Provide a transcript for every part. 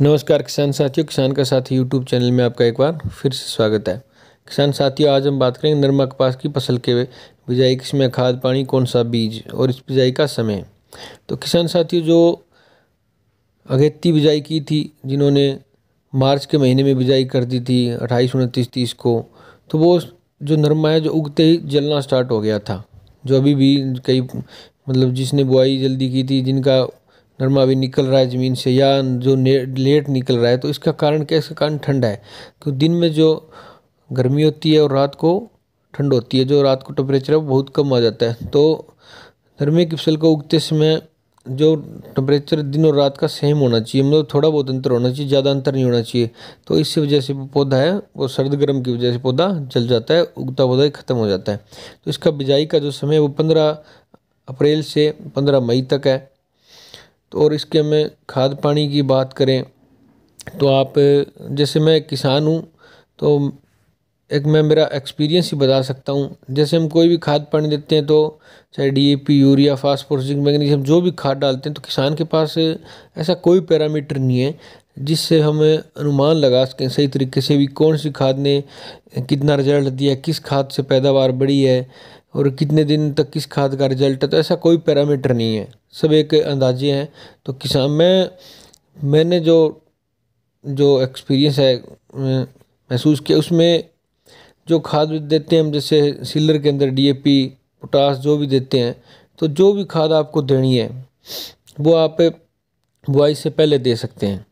नमस्कार किसान साथियों किसान का साथी यूट्यूब चैनल में आपका एक बार फिर से स्वागत है किसान साथियों आज हम बात करेंगे नरमा कपास की फसल के बिजाई किसमें खाद पानी कौन सा बीज और इस बिजाई का समय तो किसान साथियों जो अगेती बिजाई की थी जिन्होंने मार्च के महीने में बिजाई कर दी थी अट्ठाईस उनतीस तीस को तो वो जो नरमा है जो उगते ही जलना स्टार्ट हो गया था जो अभी भी कई मतलब जिसने बुआई जल्दी की थी जिनका नरमा अभी निकल रहा है ज़मीन से या जो लेट निकल रहा है तो इसका कारण क्या इसका कारण ठंडा है क्योंकि तो दिन में जो गर्मी होती है और रात को ठंड होती है जो रात को टेम्परेचर है बहुत कम आ जाता है तो नरमे की फसल को उगते समय जो टेम्परेचर दिन और रात का सेम होना चाहिए मतलब थोड़ा बहुत अंतर होना चाहिए ज़्यादा अंतर नहीं होना चाहिए तो इसी वजह से पौधा है वो सर्द गर्म की वजह से पौधा जल जाता है उगता पौधा ख़त्म हो जाता है तो इसका बिजाई का जो समय है वो पंद्रह अप्रैल से पंद्रह मई तक है तो और इसके में खाद पानी की बात करें तो आप जैसे मैं किसान हूँ तो एक मैं मेरा एक्सपीरियंस ही बता सकता हूँ जैसे हम कोई भी खाद पानी देते हैं तो चाहे डीएपी यूरिया फास्फोरस मैग्नीशियम जो भी खाद डालते हैं तो किसान के पास ऐसा कोई पैरामीटर नहीं है जिससे हम अनुमान लगा सकें सही तरीके से भी कौन सी खाद ने कितना रिजल्ट दिया किस खाद से पैदावार बढ़ी है और कितने दिन तक किस खाद का रिजल्ट है तो ऐसा कोई पैरामीटर नहीं है सब एक अंदाजे हैं तो किसान मैं मैंने जो जो एक्सपीरियंस है महसूस किया उसमें जो खाद देते हैं हम जैसे सिलर के अंदर डीएपी पोटास जो भी देते हैं तो जो भी खाद आपको देनी है वो आप बुआई से पहले दे सकते हैं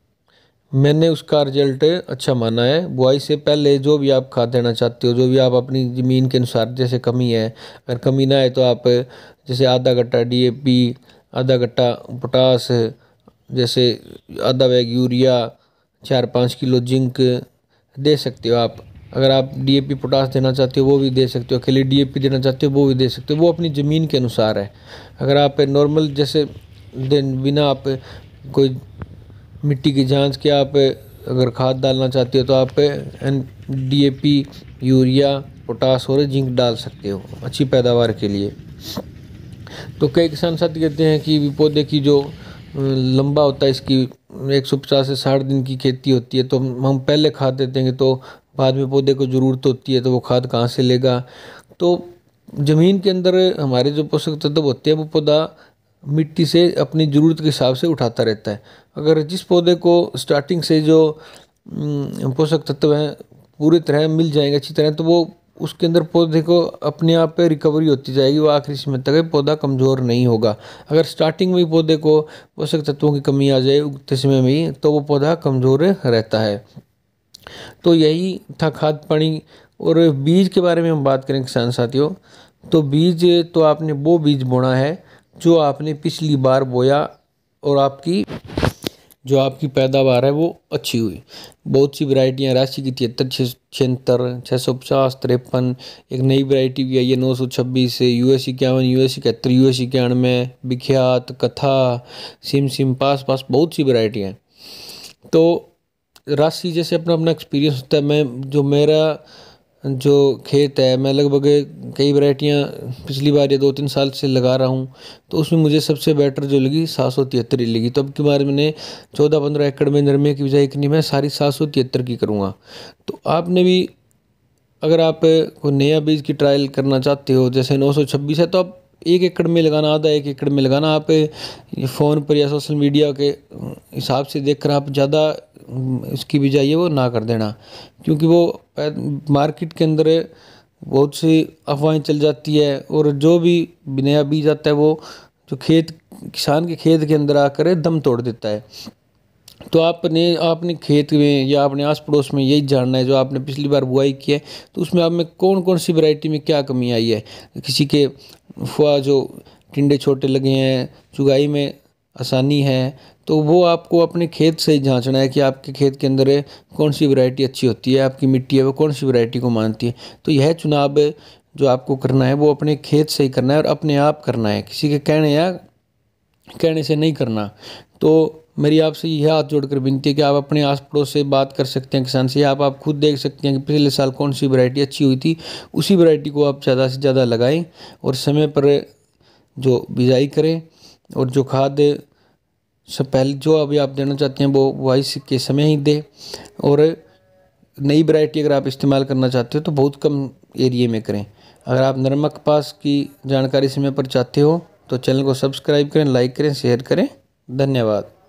मैंने उसका रिजल्ट अच्छा माना है बुआई से पहले जो भी आप खाद देना चाहते हो जो भी आप अपनी ज़मीन के अनुसार जैसे कमी है अगर कमी ना है तो आप जैसे आधा गट्टा डीएपी आधा गट्टा पोटास जैसे आधा बैग यूरिया चार पाँच किलो जिंक दे सकते हो आप अगर आप डीएपी पोटास देना चाहते हो वो भी दे सकते हो अकेले पी देना चाहते हो वो भी दे सकते हो वो अपनी ज़मीन के अनुसार है अगर आप नॉर्मल जैसे बिना आप कोई मिट्टी की जाँच के आप अगर खाद डालना चाहते हो तो आप N D A P urea potash और जिंक डाल सकते हो अच्छी पैदावार के लिए तो कई किसान साथ कहते हैं कि पौधे की जो लंबा होता है इसकी एक सौ पचास से साठ दिन की खेती होती है तो हम पहले खाद देते हैं तो बाद में पौधे को ज़रूरत होती है तो वो खाद कहाँ से लेगा तो ज़मीन के अंदर हमारे जो पोषक तत्व होते हैं वो पौधा मिट्टी से अपनी ज़रूरत के हिसाब से उठाता रहता है अगर जिस पौधे को स्टार्टिंग से जो पोषक तत्व हैं पूरी तरह मिल जाएंगे अच्छी तरह तो वो उसके अंदर पौधे को अपने आप पे रिकवरी होती जाएगी वो आखिरी समय तक पौधा कमज़ोर नहीं होगा अगर स्टार्टिंग में ही पौधे को पोषक तत्वों की कमी आ जाए उगते समय में ही तो वो पौधा कमज़ोर रहता है तो यही था खाद पानी और बीज के बारे में हम बात करें किसान साथियों तो बीज तो आपने वो बीज बोना है जो आपने पिछली बार बोया और आपकी जो आपकी पैदावार है वो अच्छी हुई बहुत सी वरायटियाँ राशि की तिहत्तर छः छिहत्तर छः सौ पचास तिरपन एक नई वैरायटी भी आई है नौ सौ छब्बीस से यू एस इक्यावन यू एस इकहत्तर यू एस इक्यानवे विख्यात कथा सिम सिम पास पास बहुत सी वरायटियाँ हैं तो राशि जैसे अपना अपना एक्सपीरियंस होता है मैं जो मेरा जो खेत है मैं लगभग कई वैरायटियाँ पिछली बार या दो तीन साल से लगा रहा हूँ तो उसमें मुझे सबसे बेटर जो लगी सात सौ तिहत्तर ही लगी तो अब की बार मैंने चौदह पंद्रह एकड़ में नरमे की बजाय इतनी मैं सारी सात सौ तिहत्तर की करूँगा तो आपने भी अगर आप कोई नया बीज की ट्रायल करना चाहते हो जैसे नौ सौ छब्बीस है तो आप एक एकड़ में लगाना आधा एक एकड़ में लगाना आप फ़ोन पर या सोशल मीडिया के हिसाब से देख कर आप ज़्यादा इसकी बिजाई है वो ना कर देना क्योंकि वो मार्केट के अंदर बहुत सी अफवाहें चल जाती है और जो भी नया बीज आता है वो जो खेत किसान के खेत के अंदर आकर दम तोड़ देता है तो आपने आपने खेत में या अपने आस पड़ोस में यही जानना है जो आपने पिछली बार बुआई की है तो उसमें आप में कौन कौन सी वैरायटी में क्या कमी आई है किसी के फुआ जो टिंडे छोटे लगे हैं चुगाई में आसानी है तो वो आपको अपने खेत से ही जाँचना है कि आपके खेत के अंदर कौन सी वैरायटी अच्छी होती है आपकी मिट्टी है वो कौन सी वैरायटी को मानती है तो यह चुनाव जो आपको करना है वो अपने खेत से ही करना है और अपने आप करना है किसी के कहने या कहने से नहीं करना तो मेरी आपसे यह हाथ जोड़कर विनती है कि आप अपने आस पड़ोस से बात कर सकते हैं किसान से आप आप खुद देख सकते हैं कि पिछले साल कौन सी वैरायटी अच्छी हुई थी उसी वैरायटी को आप ज़्यादा से ज़्यादा लगाएं और समय पर जो बिजाई करें और जो खाद से पहले जो अभी आप देना चाहते हैं वो वाइस के समय ही दें और नई वैरायटी अगर आप इस्तेमाल करना चाहते हो तो बहुत कम एरिए में करें अगर आप नरमक पास की जानकारी समय पर चाहते हो तो चैनल को सब्सक्राइब करें लाइक करें शेयर करें धन्यवाद